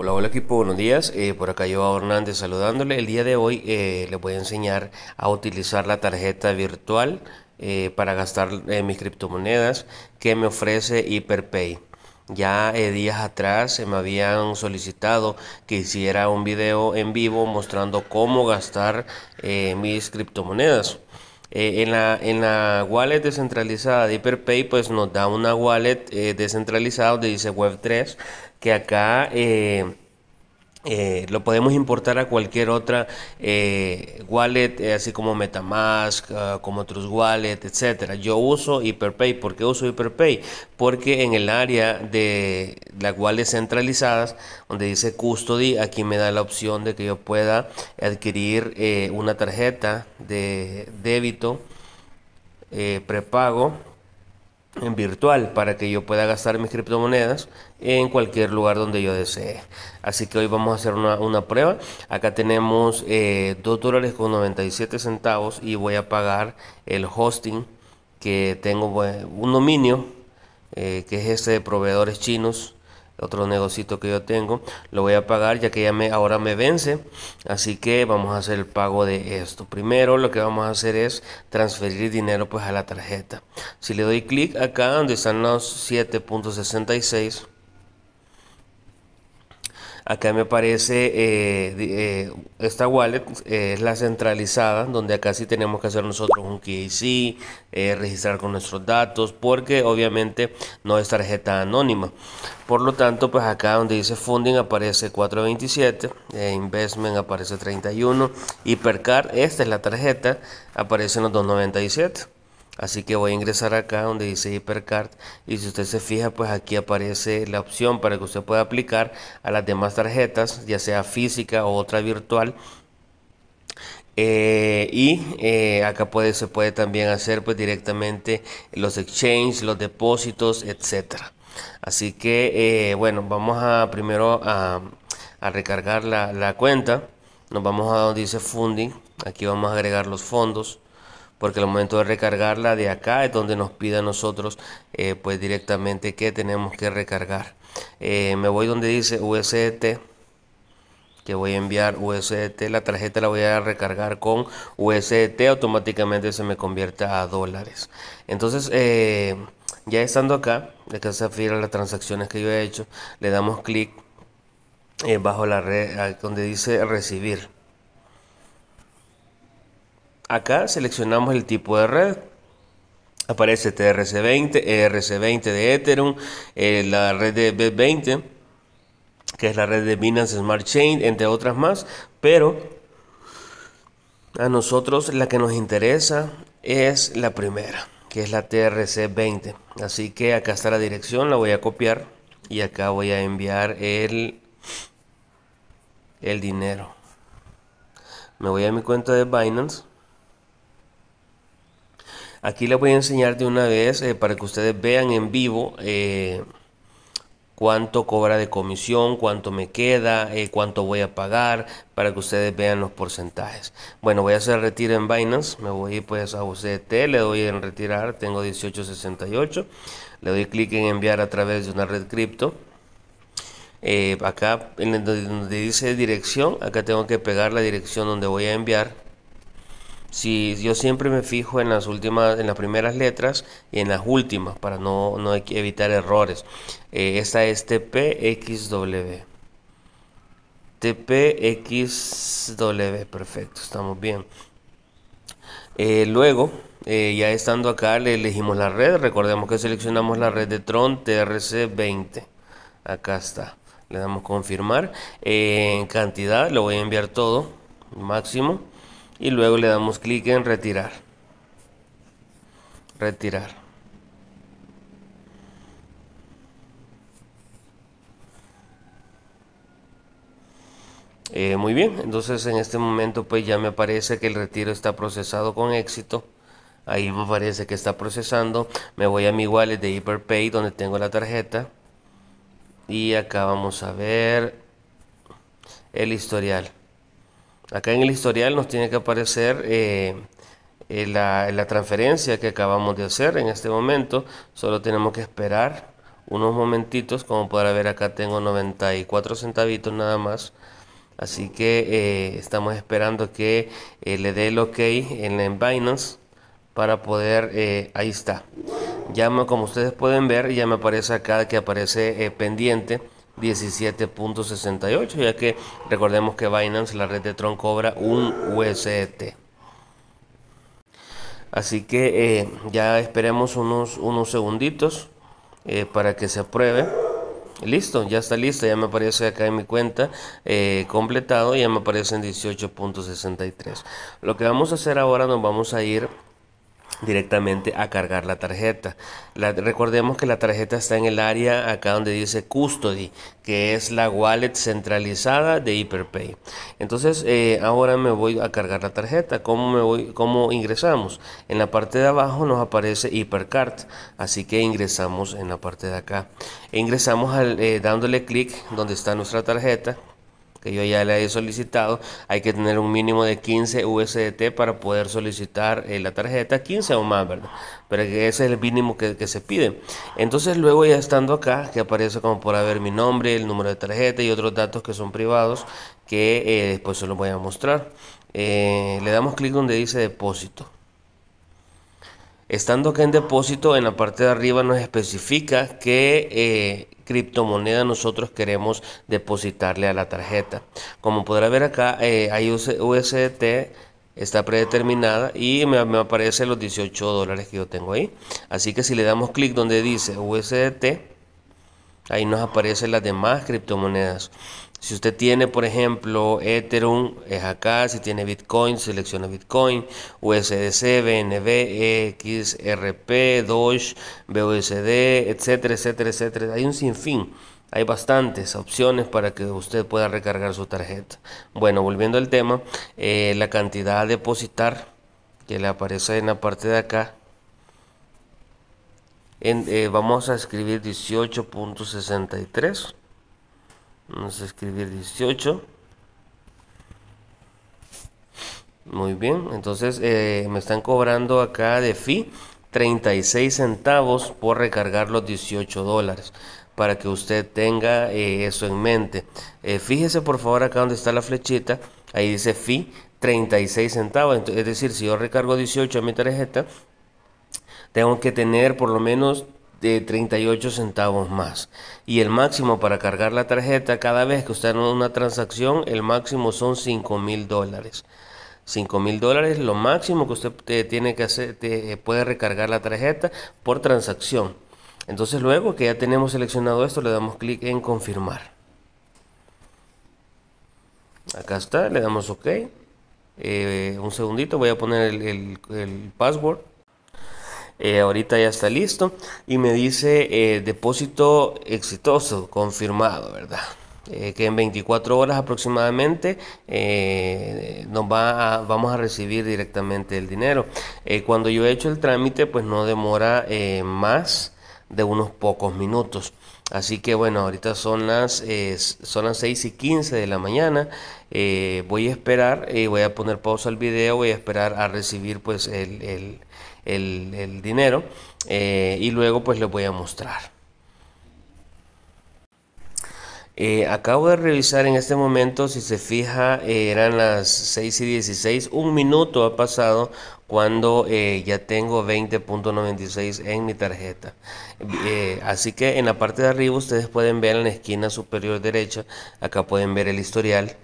Hola, hola equipo, buenos días. Eh, por acá yo Hernández saludándole. El día de hoy eh, les voy a enseñar a utilizar la tarjeta virtual eh, para gastar mis criptomonedas que me ofrece Hyperpay. Ya días atrás se me habían solicitado que hiciera un video en vivo mostrando cómo gastar mis criptomonedas. Eh, en, la, en la wallet descentralizada de Hyperpay, pues nos da una wallet eh, descentralizada donde dice Web3, que acá eh, eh, lo podemos importar a cualquier otra eh, wallet, eh, así como Metamask, como otros Wallet, etcétera. Yo uso Hyperpay. ¿Por qué uso Hyperpay? Porque en el área de las wallets centralizadas, donde dice Custody, aquí me da la opción de que yo pueda adquirir una tarjeta de débito prepago en virtual para que yo pueda gastar mis criptomonedas en cualquier lugar donde yo desee. Así que hoy vamos a hacer una, prueba. Acá tenemos 2 eh, dólares con 97 centavos y voy a pagar el hosting que tengo, un dominio eh, que es este de proveedores chinos otro negocito que yo tengo, lo voy a pagar ya que ya me, ahora me vence. Así que vamos a hacer el pago de esto. Primero lo que vamos a hacer es transferir dinero pues a la tarjeta. Si le doy clic acá donde están los 7.66 Acá me aparece eh, eh, esta wallet eh, es la centralizada, donde acá sí tenemos que hacer nosotros un KC, registrar con nuestros datos, porque obviamente no es tarjeta anónima. Por lo tanto, pues acá donde dice funding aparece 427, investment aparece 31 y percar, esta es la tarjeta, aparecen los 297. Así que voy a ingresar acá donde dice HyperCard y si usted se fija pues aquí aparece la opción para que usted pueda aplicar a las demás tarjetas, ya sea física o otra virtual. Eh, y eh, acá puede, se puede también hacer pues directamente los exchanges, los depósitos, etcétera. Así que eh, bueno, vamos a primero a, recargar la, la cuenta. Nos vamos a donde dice funding. Aquí vamos a agregar los fondos porque el momento de recargarla de acá es donde nos pide a nosotros eh, pues directamente que tenemos que recargar eh, me voy donde dice USDT que voy a enviar USDT la tarjeta la voy a recargar con USDT automáticamente se me convierta a dólares entonces eh, ya estando acá acá se afirma las transacciones que yo he hecho le damos clic bajo la red donde dice recibir Acá seleccionamos el tipo de red. Aparece TRC20, ERC20 de Ethereum, eh, la red de b 20 que es la red de Binance Smart Chain, entre otras más. Pero a nosotros la que nos interesa es la primera, que es la TRC20. Así que acá está la dirección, la voy a copiar y acá voy a enviar el dinero. Me voy a mi cuenta de Binance. Aquí les voy a enseñar de una vez eh, para que ustedes vean en vivo eh, cuánto cobra de comisión, cuánto me queda, eh, cuánto voy a pagar, para que ustedes vean los porcentajes. Bueno, voy a hacer retiro en Binance, me voy pues a UCT, le doy en retirar, tengo 1868, le doy clic en enviar a través de una red cripto. acá en donde dice dirección, acá tengo que pegar la dirección donde voy a enviar si yo siempre me fijo en las últimas, en las primeras letras y en las últimas para no, no evitar errores. Eh, esta es TPXW. TPXW, perfecto, estamos bien. Eh, luego, eh, ya estando acá, le elegimos la red. Recordemos que seleccionamos la red de Tron TRC20. Acá está. Le damos confirmar. en cantidad, lo voy a enviar todo, máximo y luego le damos clic en retirar retirar eh, muy bien entonces en este momento pues ya me aparece que el retiro está procesado con éxito ahí me parece que está procesando me voy a mi wallet de hyperpay donde tengo la tarjeta y acá vamos a ver el historial Acá en el historial nos tiene que aparecer eh, eh, la, transferencia que acabamos de hacer en este momento. Solo tenemos que esperar unos momentitos. Como podrá ver acá tengo 94 centavitos nada más. Así que eh, estamos esperando que le dé el ok en, en Binance para poder... ahí está. Ya como ustedes pueden ver, ya me aparece acá que aparece pendiente 17.68, ya que recordemos que Binance, la red de Tron, cobra un USDT. Así que eh, ya esperemos unos, unos segunditos eh, para que se apruebe. Listo, ya está listo ya me aparece acá en mi cuenta eh, completado, ya me aparece en 18.63. Lo que vamos a hacer ahora, nos vamos a ir directamente a cargar la tarjeta. recordemos que la tarjeta está en el área acá donde dice custody, que es la wallet centralizada de Hyperpay. Entonces eh, ahora me voy a cargar la tarjeta. ¿Cómo, me voy, ¿Cómo ingresamos? En la parte de abajo nos aparece Hypercard, así que ingresamos en la parte de acá. E ingresamos al, eh, dándole clic donde está nuestra tarjeta que yo ya le he solicitado, hay que tener un mínimo de 15 USDT para poder solicitar eh, la tarjeta, 15 o más, ¿verdad? Pero que ese es el mínimo que, se pide. Entonces luego ya estando acá, que aparece como por haber mi nombre, el número de tarjeta y otros datos que son privados, que eh, después se los voy a mostrar. Eh, le damos clic donde dice depósito. Estando acá en depósito, en la parte de arriba nos especifica que criptomoneda nosotros queremos depositarle a la tarjeta. Como podrá ver acá, eh, hay USDT está predeterminada y me, me aparecen los 18 dólares que yo tengo ahí. Así que si le damos clic donde dice USDT, ahí nos aparecen las demás criptomonedas. Si usted tiene, por ejemplo, Ethereum, es acá. Si tiene Bitcoin, selecciona Bitcoin, USDC, BNB, e XRP, Doge, BUSD, etcétera, etcétera, etcétera. Hay un sinfín. Hay bastantes opciones para que usted pueda recargar su tarjeta. Bueno, volviendo al tema, eh, la cantidad a depositar que le aparece en la parte de acá. Eh, vamos a escribir 18.63 Vamos a escribir 18. Muy bien, entonces eh, me están cobrando acá de fee 36 centavos por recargar los 18 dólares para que usted tenga eh, eso en mente. Eh, fíjese por favor acá donde está la flechita, ahí dice fee 36 centavos, es decir, si yo recargo 18 a mi tarjeta, tengo que tener por lo menos de 38 centavos más. Y el máximo para cargar la tarjeta cada vez que usted haga una transacción, el máximo son 5 mil dólares. 5 mil dólares, lo máximo que usted tiene que hacer, te, puede recargar la tarjeta por transacción. Entonces luego que ya tenemos seleccionado esto, le damos clic en confirmar. Acá está, le damos OK. Eh, un segundito, voy a poner el password. Eh, ahorita ya está listo y me dice eh, depósito exitoso, confirmado, ¿verdad? Eh, que en 24 horas aproximadamente nos va a, vamos a recibir directamente el dinero. cuando yo he hecho el trámite, pues no demora más de unos pocos minutos. Así que bueno, ahorita son las, son las 6 y 15 de la mañana. voy a esperar, y voy a poner pausa al video, voy a esperar a recibir pues el el, dinero eh, y luego pues les voy a mostrar. Eh, acabo de revisar en este momento, si se fija, eh, eran las 6 y 16. Un minuto ha pasado cuando ya tengo 20.96 en mi tarjeta. así que en la parte de arriba ustedes pueden ver en la esquina superior derecha, acá pueden ver el historial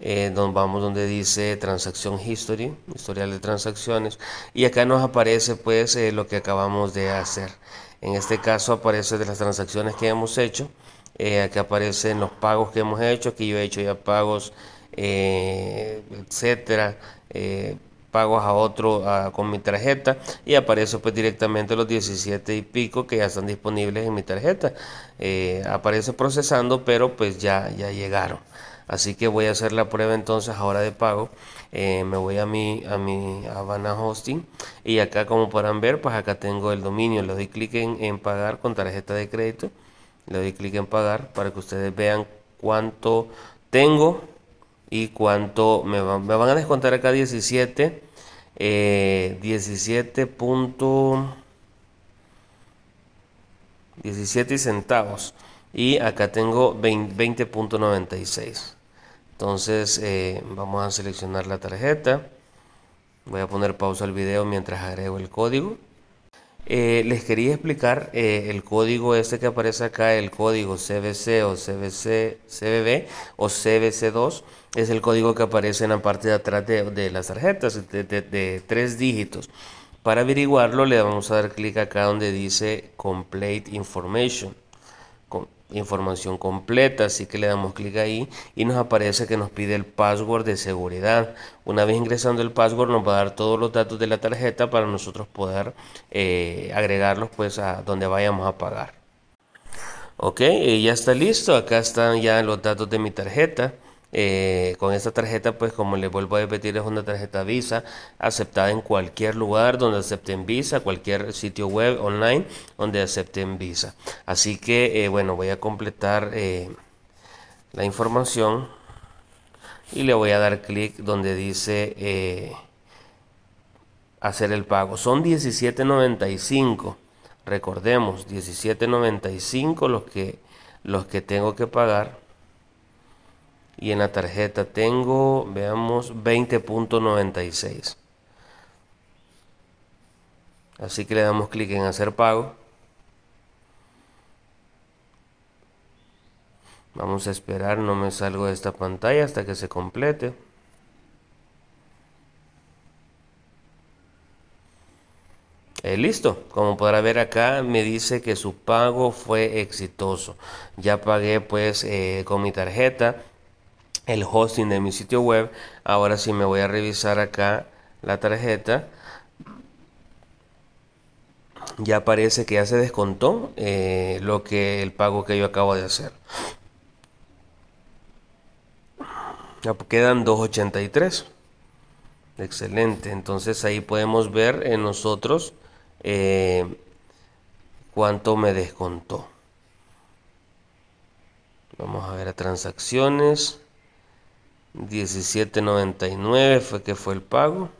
eh, vamos donde dice transacción history, historial de transacciones, y acá nos aparece pues eh, lo que acabamos de hacer. En este caso aparece de las transacciones que hemos hecho, eh, aparecen los pagos que hemos hecho, aquí yo he hecho ya pagos, eh, etcétera, pagos a otro con mi tarjeta y aparece pues directamente los 17 y pico que ya están disponibles en mi tarjeta. aparece procesando, pero pues ya, ya llegaron. Así que voy a hacer la prueba entonces ahora de pago. Eh, me voy a mi, a mi Habana Hosting y acá como podrán ver, pues acá tengo el dominio. Le doy clic en, pagar con tarjeta de crédito. Le doy clic en pagar para que ustedes vean cuánto tengo y cuánto me van, me van a descontar acá 17 17 17 centavos y acá tengo 20.96 entonces eh, vamos a seleccionar la tarjeta. Voy a poner pausa al video mientras agrego el código. Eh, les quería explicar eh, el código este que aparece acá, el código CBC o CBC, CBB o CBC2, es el código que aparece en la parte de atrás de, las tarjetas de, tres dígitos. Para averiguarlo le vamos a dar clic acá donde dice Complete Information información completa, así que le damos clic ahí y nos aparece que nos pide el password de seguridad. Una vez ingresando el password nos va a dar todos los datos de la tarjeta para nosotros poder eh, agregarlos pues a donde vayamos a pagar. Ok, eh, ya está listo, acá están ya los datos de mi tarjeta. Eh, con esta tarjeta, pues como les vuelvo a repetir, es una tarjeta Visa aceptada en cualquier lugar donde acepten Visa, cualquier sitio web online donde acepten Visa. Así que, eh, bueno, voy a completar eh, la información y le voy a dar clic donde dice hacer el pago. Son 17.95. Recordemos, 17.95 los que los que tengo que pagar y en la tarjeta tengo, veamos, 20.96. Así que le damos clic en hacer pago. Vamos a esperar, no me salgo de esta pantalla hasta que se complete. Eh, listo, como podrá ver acá me dice que su pago fue exitoso. Ya pagué pues eh, con mi tarjeta el hosting de mi sitio web. Ahora sí me voy a revisar acá la tarjeta. Ya parece que ya se descontó eh, lo que el pago que yo acabo de hacer. Ya quedan 2.83. Excelente. Entonces ahí podemos ver en nosotros eh, cuánto me descontó. Vamos a ver a transacciones. 17.99 fue que fue el pago.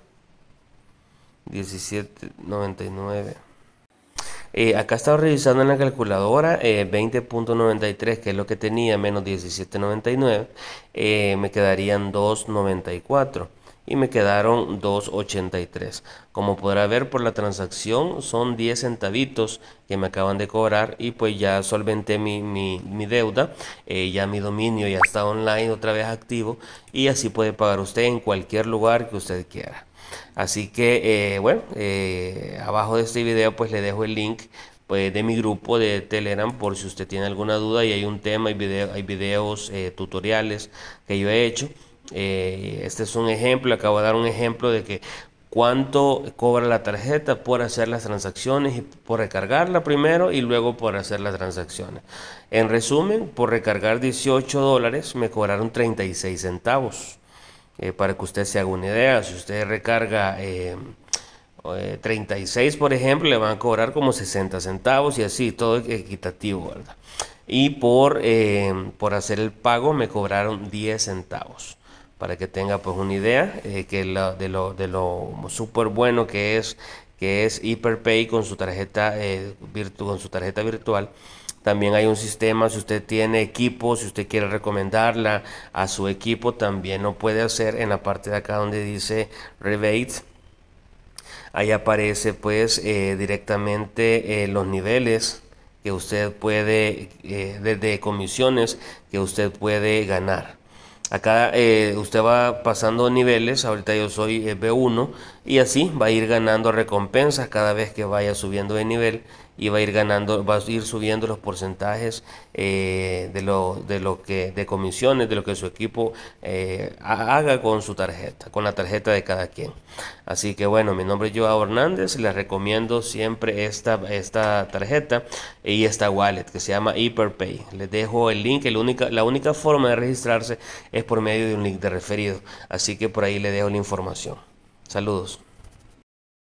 17.99. Eh, acá estaba revisando en la calculadora 20.93, eh, que es lo que tenía, menos 17.99, eh, me quedarían 2.94 y me quedaron 2.83. Como podrá ver por la transacción son 10 centavitos que me acaban de cobrar y pues ya solventé mi, mi, deuda, eh, ya mi dominio ya está online otra vez activo y así puede pagar usted en cualquier lugar que usted quiera. Así que eh, bueno, eh, abajo de este video pues le dejo el link pues, de mi grupo de Telegram por si usted tiene alguna duda y hay un tema, hay, video, hay videos, tutoriales que yo he hecho. Eh, este es un ejemplo, acabo de dar un ejemplo de que cuánto cobra la tarjeta por hacer las transacciones y por recargarla primero y luego por hacer las transacciones. En resumen, por recargar 18 dólares me cobraron 36 centavos. Eh, para que usted se haga una idea, si usted recarga 36, eh, por ejemplo, le van a cobrar como 60 centavos y así, todo equitativo, ¿verdad? Y por, por hacer el pago me cobraron 10 centavos para que tenga pues una idea eh, que de lo, de lo súper bueno que es que es Hyperpay con su tarjeta eh, con su tarjeta virtual también hay un sistema, si usted tiene equipo, si usted quiere recomendarla a su equipo, también lo puede hacer en la parte de acá donde dice Rebate. Ahí aparece pues eh, directamente los niveles que usted puede, desde comisiones que usted puede ganar. Acá eh, usted va pasando niveles, ahorita yo soy eh, B1 y así va a ir ganando recompensas cada vez que vaya subiendo de nivel y va a ir ganando, va a ir subiendo los porcentajes eh, de lo, de lo que, de comisiones, de lo que su equipo eh, haga con su tarjeta, con la tarjeta de cada quien. Así que bueno, mi nombre es Joao Hernández y les recomiendo siempre esta, esta tarjeta y esta wallet que se llama Hyperpay. Les dejo el link, la única forma de registrarse es por medio de un link de referido. Así que por ahí le dejo la información. Saludos.